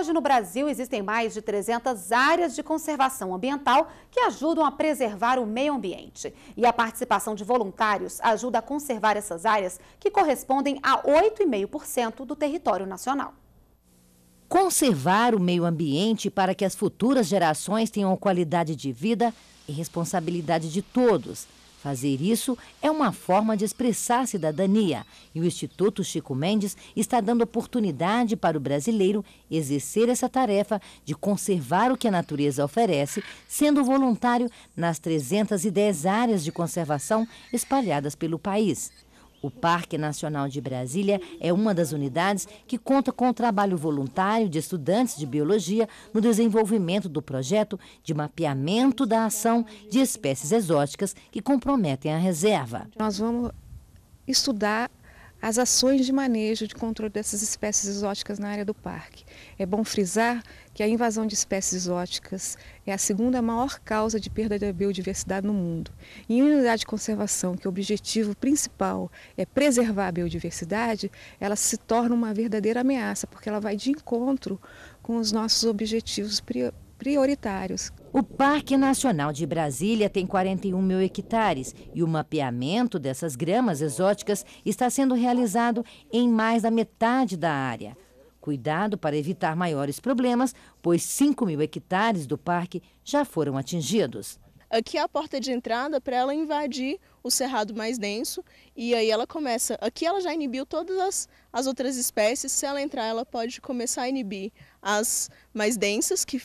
Hoje no Brasil existem mais de 300 áreas de conservação ambiental que ajudam a preservar o meio ambiente. E a participação de voluntários ajuda a conservar essas áreas que correspondem a 8,5% do território nacional. Conservar o meio ambiente para que as futuras gerações tenham qualidade de vida é responsabilidade de todos. Fazer isso é uma forma de expressar cidadania e o Instituto Chico Mendes está dando oportunidade para o brasileiro exercer essa tarefa de conservar o que a natureza oferece, sendo voluntário nas 310 áreas de conservação espalhadas pelo país. O Parque Nacional de Brasília é uma das unidades que conta com o trabalho voluntário de estudantes de biologia no desenvolvimento do projeto de mapeamento da ação de espécies exóticas que comprometem a reserva. Nós vamos estudar as ações de manejo de controle dessas espécies exóticas na área do parque. É bom frisar que a invasão de espécies exóticas é a segunda maior causa de perda da biodiversidade no mundo. E em unidade de conservação, que é o objetivo principal é preservar a biodiversidade, ela se torna uma verdadeira ameaça, porque ela vai de encontro com os nossos objetivos prioritários. O Parque Nacional de Brasília tem 41 mil hectares e o mapeamento dessas gramas exóticas está sendo realizado em mais da metade da área. Cuidado para evitar maiores problemas, pois 5 mil hectares do parque já foram atingidos. Aqui é a porta de entrada para ela invadir o cerrado mais denso e aí ela começa. Aqui ela já inibiu todas as, as outras espécies, se ela entrar, ela pode começar a inibir as mais densas, que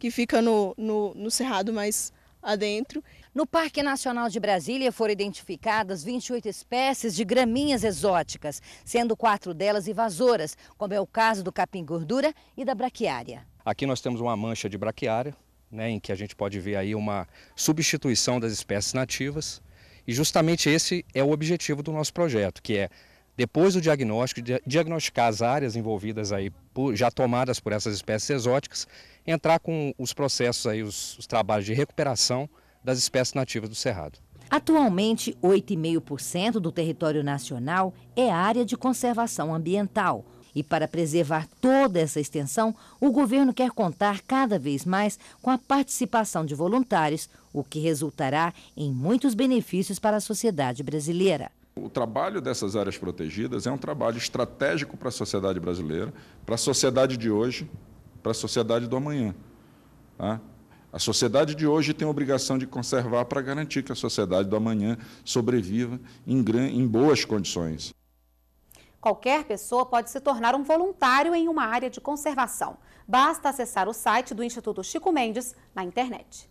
que fica no, no, no cerrado mais adentro. No Parque Nacional de Brasília foram identificadas 28 espécies de graminhas exóticas, sendo quatro delas invasoras, como é o caso do capim-gordura e da braquiária. Aqui nós temos uma mancha de braquiária, né, em que a gente pode ver aí uma substituição das espécies nativas. E justamente esse é o objetivo do nosso projeto, que é depois do diagnóstico, diagnosticar as áreas envolvidas aí, já tomadas por essas espécies exóticas, entrar com os processos aí, os, os trabalhos de recuperação das espécies nativas do Cerrado. Atualmente, 8,5% do território nacional é área de conservação ambiental. E para preservar toda essa extensão, o governo quer contar cada vez mais com a participação de voluntários, o que resultará em muitos benefícios para a sociedade brasileira o trabalho dessas áreas protegidas é um trabalho estratégico para a sociedade brasileira, para a sociedade de hoje, para a sociedade do amanhã. Tá? A sociedade de hoje tem a obrigação de conservar para garantir que a sociedade do amanhã sobreviva em, em boas condições. Qualquer pessoa pode se tornar um voluntário em uma área de conservação. Basta acessar o site do Instituto Chico Mendes na internet.